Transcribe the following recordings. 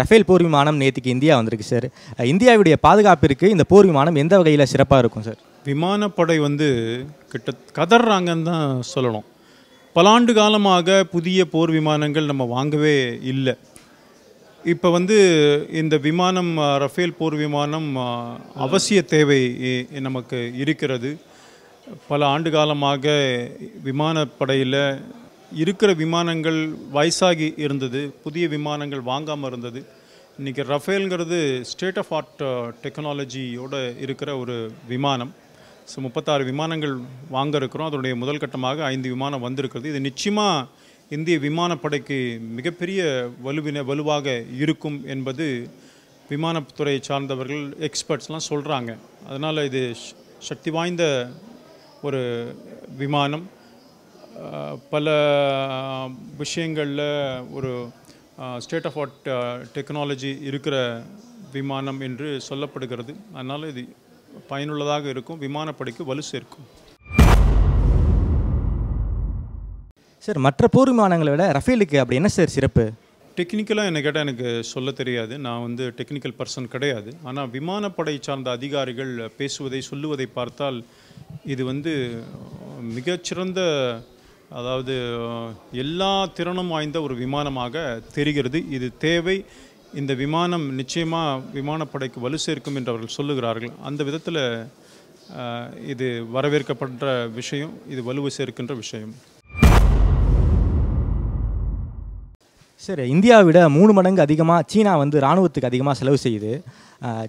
Rafale போர் விமானம் நேற்றுக்கு India வந்திருக்கு சார் இந்தியாவுடைய பாதுகாப்பிற்கு இந்த போர் விமானம் எந்த வகையில் சிறப்பாக இருக்கும் சார் விமானப்படை வந்து கிட்ட கதறாங்கன்னு தான் சொல்லணும் பல ஆண்டு காலமாக புதிய போர் விமானங்கள் நம்ம வாங்கவே இல்லை இப்போ வந்து இந்த விமானம் ரஃபேல் போர் விமானம் அவசிய தேவை நமக்கு இருக்கிறது பல ஆண்டு காலமாக விமானப்படையில் இருக்கிற விமானங்கள் வயசாகி இருந்தது புதிய விமானங்கள் வாங்காமல் இருந்தது இன்றைக்கி ரஃபேலுங்கிறது ஸ்டேட் ஆஃப் ஆர்ட் டெக்னாலஜியோடு uh, இருக்கிற ஒரு விமானம் ஸோ முப்பத்தாறு விமானங்கள் வாங்க இருக்கிறோம் அதனுடைய முதல் கட்டமாக ஐந்து விமானம் வந்திருக்கிறது இது நிச்சயமாக இந்திய விமானப்படைக்கு மிகப்பெரிய வலுவின வலுவாக இருக்கும் என்பது விமானத்துறை சார்ந்தவர்கள் எக்ஸ்பர்ட்ஸ்லாம் சொல்கிறாங்க அதனால் இது சக்தி வாய்ந்த ஒரு விமானம் பல விஷயங்களில் ஒரு ஸ்டேட் ஆஃப் ஆர்ட் டெக்னாலஜி இருக்கிற விமானம் என்று சொல்லப்படுகிறது அதனால் இது பயனுள்ளதாக இருக்கும் விமானப்படைக்கு வலு சேர்க்கும் சார் மற்ற போர் விமானங்களை விட ரஃபேலுக்கு அப்படி என்ன சார் சிறப்பு டெக்னிக்கலாக என்ன கேட்டால் எனக்கு சொல்ல தெரியாது நான் வந்து டெக்னிக்கல் பர்சன் கிடையாது ஆனால் விமானப்படை சார்ந்த அதிகாரிகள் பேசுவதை சொல்லுவதை பார்த்தால் இது வந்து மிகச்சிறந்த அதாவது எல்லா திறனும் வாய்ந்த ஒரு விமானமாக தெரிகிறது இது தேவை இந்த விமானம் நிச்சயமாக விமானப்படைக்கு வலு சேர்க்கும் என்று அவர்கள் சொல்லுகிறார்கள் அந்த விதத்தில் இது வரவேற்கப்படுற விஷயம் இது வலுவு சேர்க்கின்ற விஷயம் சரி இந்தியாவை விட மூணு மடங்கு அதிகமாக சீனா வந்து இராணுவத்துக்கு அதிகமாக செலவு செய்யுது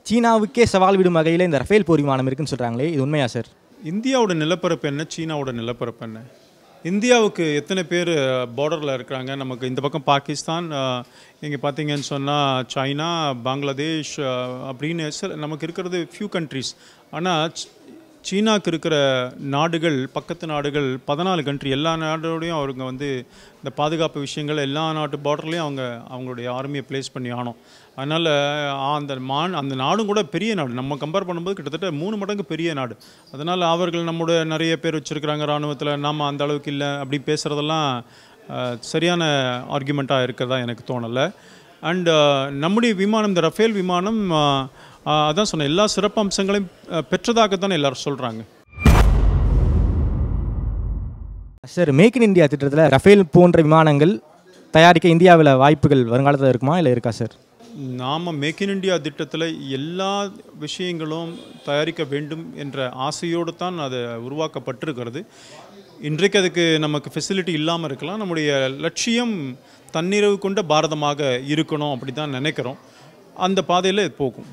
சீனாவுக்கே சவால் விடும் வகையில் இந்த ரஃபேல் போர் விமானம் இருக்குன்னு சொல்கிறாங்களே இது உண்மையா சார் இந்தியாவோட நிலப்பரப்பு என்ன சீனாவோட நிலப்பரப்பு என்ன இந்தியாவுக்கு எத்தனை பேர் பார்டரில் இருக்கிறாங்க நமக்கு இந்த பக்கம் பாகிஸ்தான் இங்கே பார்த்தீங்கன்னு சொன்னால் சைனா பங்களாதேஷ் அப்படின்னு நமக்கு இருக்கிறது ஃபியூ கண்ட்ரிஸ் ஆனால் சீனாவுக்கு இருக்கிற நாடுகள் பக்கத்து நாடுகள் பதினாலு கண்ட்ரி எல்லா நாடோடையும் அவங்க வந்து இந்த பாதுகாப்பு விஷயங்கள் எல்லா நாட்டு பார்டர்லேயும் அவங்க அவங்களுடைய ஆர்மியை பிளேஸ் பண்ணி ஆனோம் அதனால் அந்த மான் அந்த நாடும் கூட பெரிய நாடு நம்ம கம்பேர் பண்ணும்போது கிட்டத்தட்ட மூணு மடங்கு பெரிய நாடு அதனால் அவர்கள் நம்மளோட நிறைய பேர் வச்சுருக்கிறாங்க இராணுவத்தில் நாம் அந்த அளவுக்கு இல்லை அப்படி பேசுகிறதெல்லாம் சரியான ஆர்குமெண்ட்டாக இருக்கிறதா எனக்கு தோணலை அண்டு நம்முடைய விமானம் இந்த ரஃபேல் விமானம் அதான் சொன்னேன் எல்லா சிறப்பு அம்சங்களையும் பெற்றதாகத்தானே எல்லாரும் சொல்கிறாங்க சார் மேக் இன் இந்தியா திட்டத்தில் ரஃபேல் போன்ற விமானங்கள் தயாரிக்க இந்தியாவில் வாய்ப்புகள் வருங்காலத்தில் இருக்குமா இல்லை இருக்கா சார் நாம் மேக் இன் இண்டியா திட்டத்தில் எல்லா விஷயங்களும் தயாரிக்க வேண்டும் என்ற ஆசையோடு தான் அது உருவாக்கப்பட்டிருக்கிறது இன்றைக்கு அதுக்கு நமக்கு ஃபெசிலிட்டி இல்லாமல் இருக்கலாம் நம்முடைய லட்சியம் தன்னிறைவு கொண்ட பாரதமாக இருக்கணும் அப்படி தான் நினைக்கிறோம் அந்த பாதையில் போகும்